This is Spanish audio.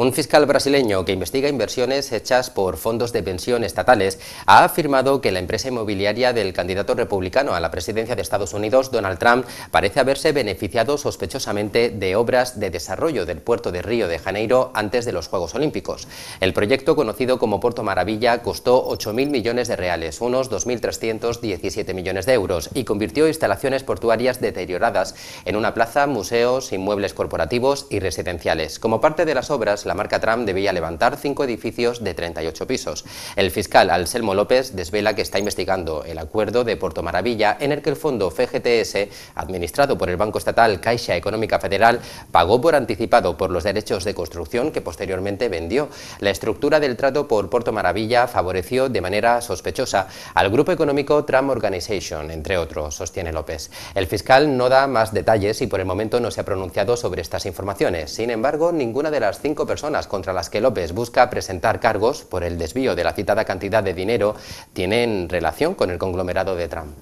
Un fiscal brasileño que investiga inversiones hechas por fondos de pensión estatales ha afirmado que la empresa inmobiliaria del candidato republicano a la presidencia de Estados Unidos, Donald Trump, parece haberse beneficiado sospechosamente de obras de desarrollo del puerto de Río de Janeiro antes de los Juegos Olímpicos. El proyecto, conocido como Puerto Maravilla, costó 8.000 millones de reales, unos 2.317 millones de euros, y convirtió instalaciones portuarias deterioradas en una plaza, museos, inmuebles corporativos y residenciales. Como parte de las obras, la marca Trump debía levantar cinco edificios de 38 pisos. El fiscal Alselmo López desvela que está investigando el acuerdo de Puerto Maravilla en el que el fondo FGTS, administrado por el Banco Estatal Caixa Económica Federal, pagó por anticipado por los derechos de construcción que posteriormente vendió. La estructura del trato por Puerto Maravilla favoreció de manera sospechosa al grupo económico Trump Organization, entre otros, sostiene López. El fiscal no da más detalles y por el momento no se ha pronunciado sobre estas informaciones. Sin embargo, ninguna de las cinco personas contra las que López busca presentar cargos por el desvío de la citada cantidad de dinero tienen relación con el conglomerado de Trump.